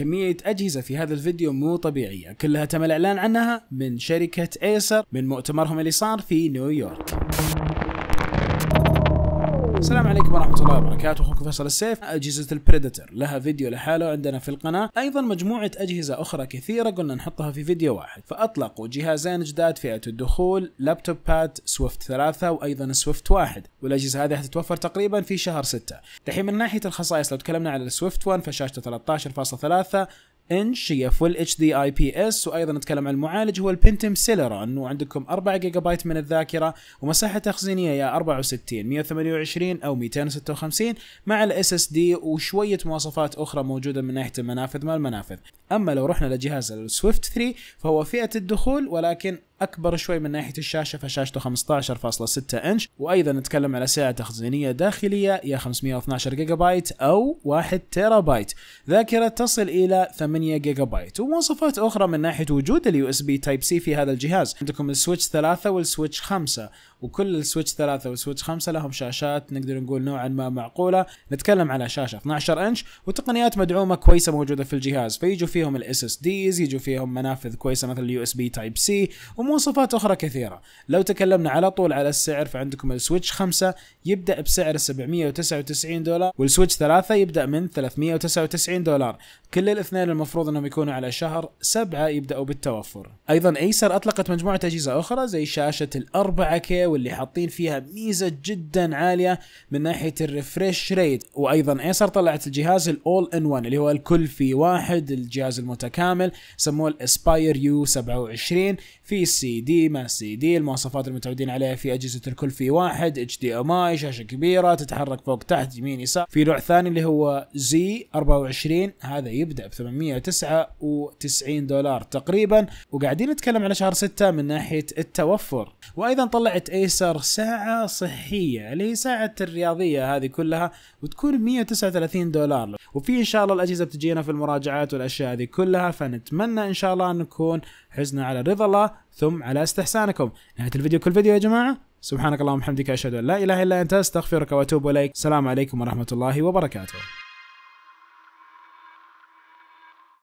كمية أجهزة في هذا الفيديو مو طبيعية كلها تم الإعلان عنها من شركة ايسر من مؤتمرهم اللي صار في نيويورك السلام عليكم ورحمة الله وبركاته أخوكم فيصل السيف أجهزة البريدتر لها فيديو لحاله عندنا في القناة أيضا مجموعة أجهزة أخرى كثيرة قلنا نحطها في فيديو واحد فأطلقوا جهازين جداد فئة الدخول لابتوب باد سويفت ثلاثة وأيضا سويفت واحد والأجهزة هذه حتتوفر تقريبا في شهر ستة دحين من ناحية الخصائص لو تكلمنا على السويفت 1 فشاشته 13.3 انش هي فول اتش دي اي بي اس وايضا نتكلم عن المعالج هو البنتم سيلرا انه عندكم 4 جيجا بايت من الذاكره ومساحه تخزينيه يا 64 128 او 256 مع الاس اس دي وشويه مواصفات اخرى موجوده من ناحيه المنافذ ما المنافذ اما لو رحنا لجهاز السويفت 3 فهو فئه الدخول ولكن اكبر شوي من ناحيه الشاشه فشاشته 15.6 انش وايضا نتكلم على سعه تخزينيه داخليه يا 512 جيجا بايت او 1 تيرا بايت ذاكره تصل الى 8 جيجا بايت ومواصفات اخرى من ناحيه وجود اليو اس بي تايب سي في هذا الجهاز عندكم السويتش 3 والسويتش 5 وكل السويتش 3 والسويتش 5 لهم شاشات نقدر نقول نوعا ما معقوله نتكلم على شاشه 12 انش وتقنيات مدعومه كويسه موجوده في الجهاز فيجوا فيهم الاس اس ديز يجوا فيهم منافذ كويسه مثل اليو اس بي تايب سي ومواصفات اخرى كثيره لو تكلمنا على طول على السعر فعندكم السويتش 5 يبدا بسعر 799 دولار والسويتش 3 يبدا من 399 دولار كل الاثنين المفروض انهم يكونوا على شهر 7 يبداوا بالتوفر ايضا ايسر اطلقت مجموعه اجهزه اخرى زي شاشه ال4 كي واللي حاطين فيها ميزه جدا عاليه من ناحيه الريفريش ريت وايضا ايسر طلعت الجهاز الاول ان 1 اللي هو الكل في واحد الجهاز المتكامل سموه الاسباير يو 27 في سي دي ما سي دي المواصفات المتعودين عليها في اجهزه الكل في واحد اتش دي ام اي شاشه كبيره تتحرك فوق تحت يمين يسار في نوع ثاني اللي هو زي 24 هذا يبدا ب 899 دولار تقريبا وقاعدين نتكلم على شهر 6 من ناحيه التوفر وايضا طلعت ايسر ساعه صحيه اللي هي ساعه الرياضيه هذه كلها وتكون ب 139 دولار وفي ان شاء الله الاجهزه بتجينا في المراجعات والاشياء هذه كلها فنتمنى ان شاء الله نكون حزنا على رضا الله ثم لكم على استحسانكم نهايه الفيديو كل فيديو يا جماعه سبحانك اللهم وبحمدك اشهد ان لا اله الا انت استغفرك واتوب اليك السلام عليكم ورحمه الله وبركاته